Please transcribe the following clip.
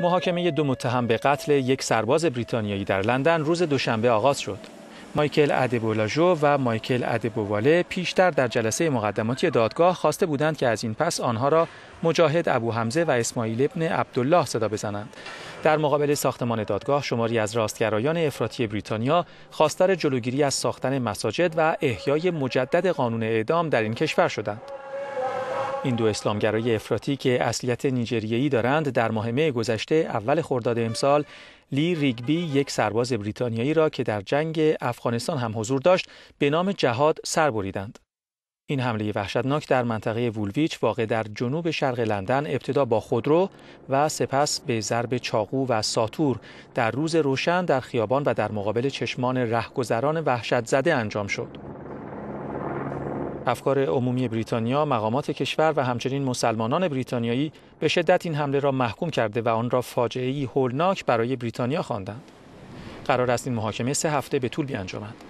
محاکمه دو متهم به قتل یک سرباز بریتانیایی در لندن روز دوشنبه آغاز شد. مایکل ادبولاژو و مایکل ادبوواله پیشتر در جلسه مقدماتی دادگاه خواسته بودند که از این پس آنها را مجاهد ابو حمزه و اسماعیل ابن عبدالله صدا بزنند. در مقابل ساختمان دادگاه شماری از راستگرایان افراطی بریتانیا خواستار جلوگیری از ساختن مساجد و احیای مجدد قانون اعدام در این کشور شدند. این دو اسلامگرای افراطی که اصلیت نیجریه‌ای دارند در ماه مه گذشته اول خرداد امسال لی ریگبی یک سرباز بریتانیایی را که در جنگ افغانستان هم حضور داشت به نام جهاد سر بریدند. این حمله وحشتناک در منطقه وولویچ واقع در جنوب شرق لندن ابتدا با خودرو و سپس به ضرب چاقو و ساتور در روز روشن در خیابان و در مقابل چشمان رهگذران وحشت زده انجام شد. افکار عمومی بریتانیا، مقامات کشور و همچنین مسلمانان بریتانیایی به شدت این حمله را محکوم کرده و آن را فاجعه‌ای هولناک برای بریتانیا خواندند. قرار است این محاکمه سه هفته به طول بیانجامد.